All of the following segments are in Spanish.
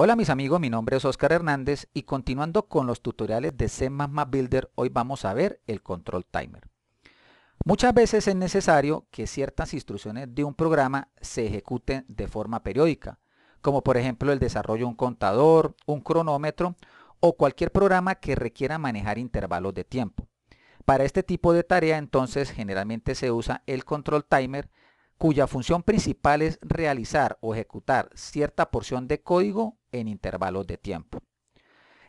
Hola mis amigos, mi nombre es Oscar Hernández y continuando con los tutoriales de C++ Builder, hoy vamos a ver el Control Timer. Muchas veces es necesario que ciertas instrucciones de un programa se ejecuten de forma periódica, como por ejemplo el desarrollo de un contador, un cronómetro o cualquier programa que requiera manejar intervalos de tiempo. Para este tipo de tarea entonces generalmente se usa el Control Timer, cuya función principal es realizar o ejecutar cierta porción de código en intervalos de tiempo.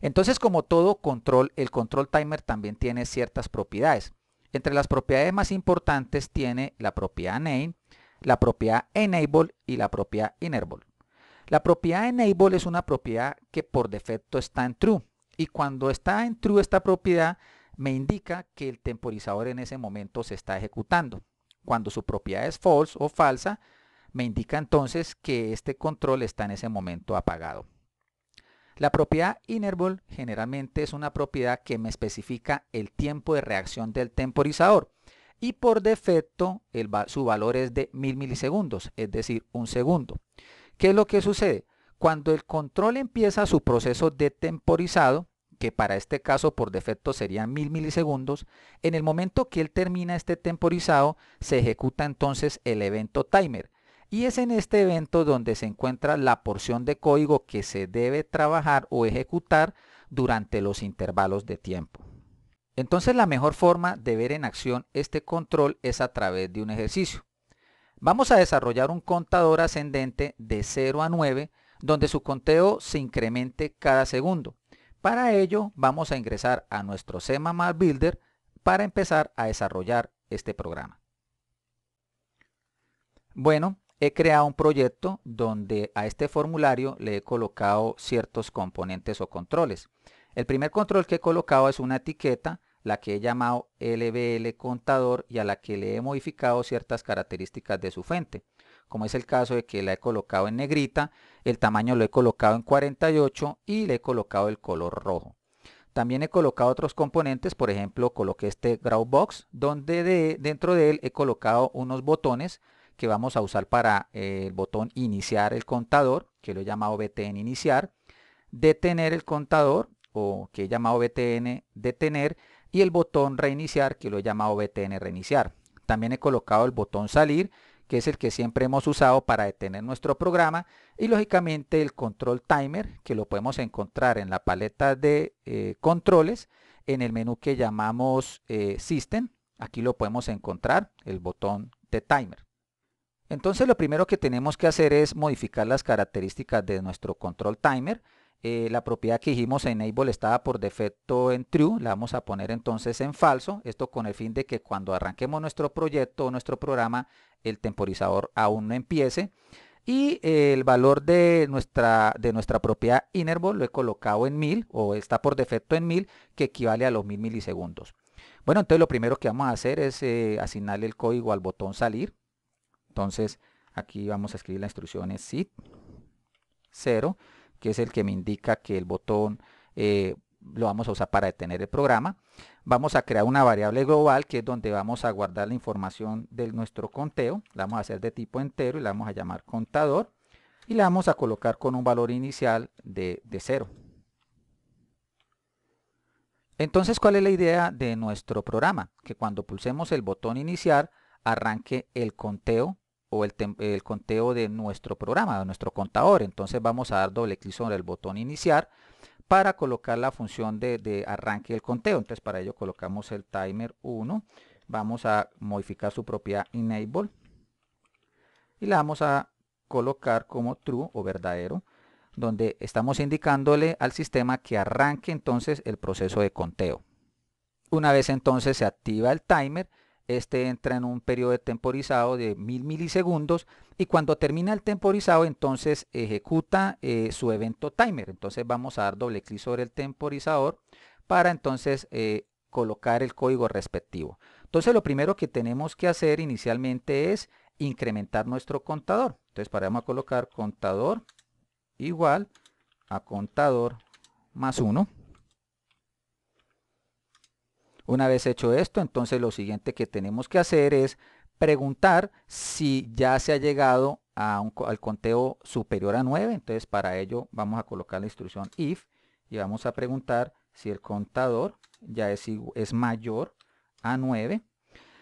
Entonces, como todo control, el control timer también tiene ciertas propiedades. Entre las propiedades más importantes tiene la propiedad name, la propiedad enable y la propiedad enable. La propiedad enable es una propiedad que por defecto está en true y cuando está en true esta propiedad me indica que el temporizador en ese momento se está ejecutando. Cuando su propiedad es false o falsa, me indica entonces que este control está en ese momento apagado. La propiedad interval generalmente es una propiedad que me especifica el tiempo de reacción del temporizador y por defecto su valor es de 1000 milisegundos, es decir, un segundo. ¿Qué es lo que sucede? Cuando el control empieza su proceso de temporizado, que para este caso por defecto serían 1000 milisegundos, en el momento que él termina este temporizado se ejecuta entonces el evento timer, y es en este evento donde se encuentra la porción de código que se debe trabajar o ejecutar durante los intervalos de tiempo. Entonces la mejor forma de ver en acción este control es a través de un ejercicio. Vamos a desarrollar un contador ascendente de 0 a 9 donde su conteo se incremente cada segundo. Para ello vamos a ingresar a nuestro C# Builder para empezar a desarrollar este programa. Bueno, he creado un proyecto donde a este formulario le he colocado ciertos componentes o controles. El primer control que he colocado es una etiqueta, la que he llamado LBL contador y a la que le he modificado ciertas características de su fuente. Como es el caso de que la he colocado en negrita, el tamaño lo he colocado en 48 y le he colocado el color rojo. También he colocado otros componentes, por ejemplo, coloqué este box donde de, dentro de él he colocado unos botones que vamos a usar para eh, el botón iniciar el contador, que lo he llamado BTN iniciar, detener el contador, o que he llamado BTN detener, y el botón reiniciar, que lo he llamado BTN reiniciar. También he colocado el botón salir, que es el que siempre hemos usado para detener nuestro programa, y lógicamente el control timer, que lo podemos encontrar en la paleta de eh, controles, en el menú que llamamos eh, System, aquí lo podemos encontrar, el botón de timer. Entonces lo primero que tenemos que hacer es modificar las características de nuestro control timer. Eh, la propiedad que dijimos enable estaba por defecto en true, la vamos a poner entonces en falso, esto con el fin de que cuando arranquemos nuestro proyecto o nuestro programa, el temporizador aún no empiece. Y eh, el valor de nuestra, de nuestra propiedad interval lo he colocado en 1000 o está por defecto en 1000 que equivale a los 1000 milisegundos. Bueno, entonces lo primero que vamos a hacer es eh, asignarle el código al botón salir. Entonces, aquí vamos a escribir la instrucción es sit 0, que es el que me indica que el botón eh, lo vamos a usar para detener el programa. Vamos a crear una variable global que es donde vamos a guardar la información de nuestro conteo. La vamos a hacer de tipo entero y la vamos a llamar contador. Y la vamos a colocar con un valor inicial de, de 0. Entonces, ¿cuál es la idea de nuestro programa? Que cuando pulsemos el botón iniciar, arranque el conteo o el, conteo de nuestro programa, de nuestro contador. Entonces vamos a dar doble clic sobre el botón iniciar para colocar la función de, de arranque del conteo. Entonces para ello colocamos el timer 1. Vamos a modificar su propiedad enable y la vamos a colocar como true o verdadero donde estamos indicándole al sistema que arranque entonces el proceso de conteo. Una vez entonces se activa el timer, este entra en un periodo temporizado de mil milisegundos y cuando termina el temporizado entonces ejecuta eh, su evento timer. Entonces vamos a dar doble clic sobre el temporizador para entonces eh, colocar el código respectivo. Entonces lo primero que tenemos que hacer inicialmente es incrementar nuestro contador. Entonces para a colocar contador igual a contador más uno una vez hecho esto, entonces lo siguiente que tenemos que hacer es preguntar si ya se ha llegado al conteo superior a 9. Entonces para ello vamos a colocar la instrucción if y vamos a preguntar si el contador ya es, es mayor a 9.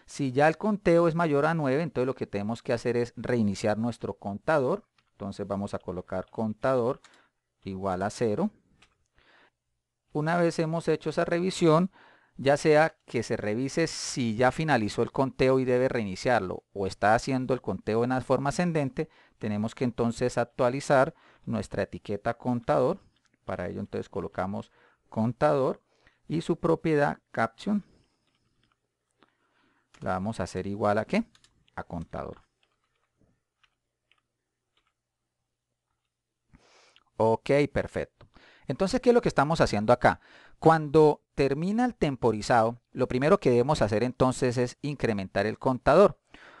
Si ya el conteo es mayor a 9, entonces lo que tenemos que hacer es reiniciar nuestro contador. Entonces vamos a colocar contador igual a 0. Una vez hemos hecho esa revisión, ya sea que se revise si ya finalizó el conteo y debe reiniciarlo o está haciendo el conteo en la forma ascendente, tenemos que entonces actualizar nuestra etiqueta contador. Para ello entonces colocamos contador y su propiedad caption la vamos a hacer igual a qué? A contador. Ok, perfecto. Entonces, ¿qué es lo que estamos haciendo acá? Cuando termina el temporizado, lo primero que debemos hacer entonces es incrementar el contador.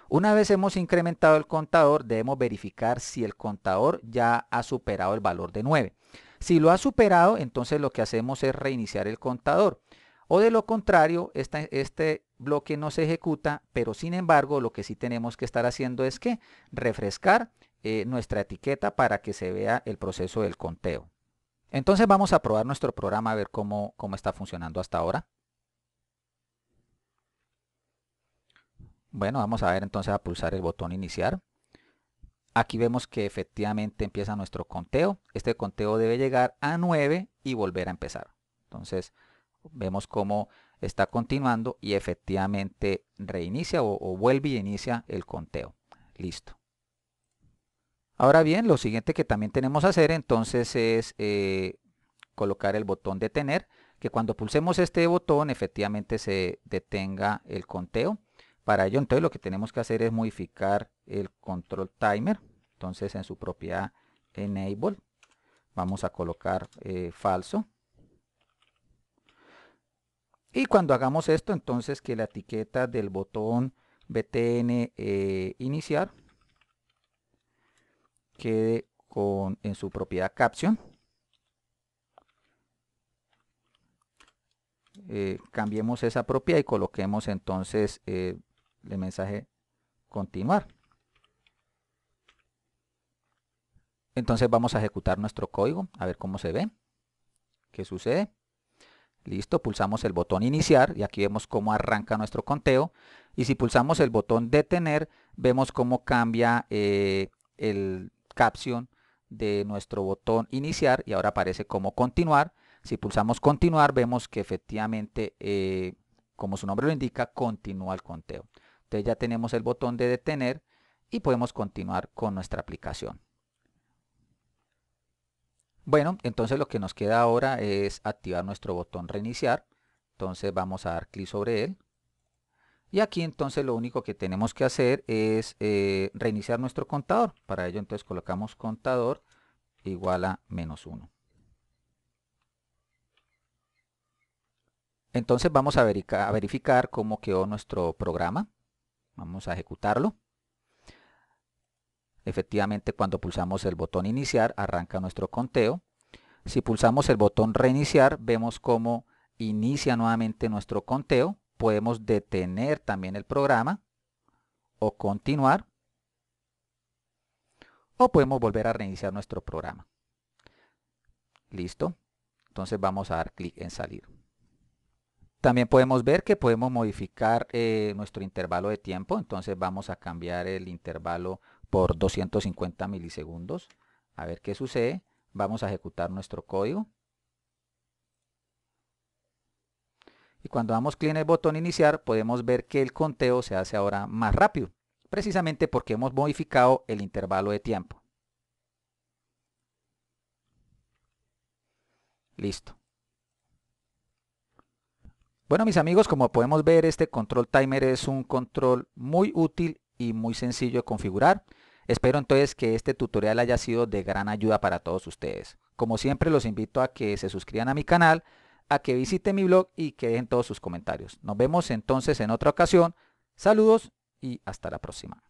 Una vez hemos incrementado el contador, debemos verificar si el contador ya ha superado el valor de 9. Si lo ha superado, entonces lo que hacemos es reiniciar el contador. O de lo contrario, este bloque no se ejecuta, pero sin embargo lo que sí tenemos que estar haciendo es que refrescar eh, nuestra etiqueta para que se vea el proceso del conteo. Entonces vamos a probar nuestro programa a ver cómo, cómo está funcionando hasta ahora. Bueno, vamos a ver entonces a pulsar el botón iniciar. Aquí vemos que efectivamente empieza nuestro conteo. Este conteo debe llegar a 9 y volver a empezar. Entonces vemos cómo está continuando y efectivamente reinicia o vuelve y inicia el conteo. Listo. Ahora bien, lo siguiente que también tenemos que hacer entonces es eh, colocar el botón detener, que cuando pulsemos este botón efectivamente se detenga el conteo. Para ello entonces lo que tenemos que hacer es modificar el control timer, entonces en su propiedad enable vamos a colocar eh, falso. Y cuando hagamos esto entonces que la etiqueta del botón btn eh, iniciar quede con, en su propiedad caption. Eh, cambiemos esa propiedad y coloquemos entonces eh, el mensaje continuar. Entonces vamos a ejecutar nuestro código, a ver cómo se ve, qué sucede. Listo, pulsamos el botón iniciar y aquí vemos cómo arranca nuestro conteo. Y si pulsamos el botón detener, vemos cómo cambia eh, el, caption de nuestro botón iniciar y ahora aparece como continuar. Si pulsamos continuar vemos que efectivamente, eh, como su nombre lo indica, continúa el conteo. Entonces ya tenemos el botón de detener y podemos continuar con nuestra aplicación. Bueno, entonces lo que nos queda ahora es activar nuestro botón reiniciar. Entonces vamos a dar clic sobre él. Y aquí entonces lo único que tenemos que hacer es eh, reiniciar nuestro contador. Para ello entonces colocamos contador igual a menos 1. Entonces vamos a, a verificar cómo quedó nuestro programa. Vamos a ejecutarlo. Efectivamente cuando pulsamos el botón iniciar arranca nuestro conteo. Si pulsamos el botón reiniciar vemos cómo inicia nuevamente nuestro conteo podemos detener también el programa o continuar o podemos volver a reiniciar nuestro programa. Listo. Entonces vamos a dar clic en salir. También podemos ver que podemos modificar eh, nuestro intervalo de tiempo. Entonces vamos a cambiar el intervalo por 250 milisegundos. A ver qué sucede. Vamos a ejecutar nuestro código. Y cuando damos clic en el botón iniciar podemos ver que el conteo se hace ahora más rápido, precisamente porque hemos modificado el intervalo de tiempo. Listo. Bueno mis amigos, como podemos ver este control timer es un control muy útil y muy sencillo de configurar. Espero entonces que este tutorial haya sido de gran ayuda para todos ustedes. Como siempre los invito a que se suscriban a mi canal a que visite mi blog y que dejen todos sus comentarios. Nos vemos entonces en otra ocasión. Saludos y hasta la próxima.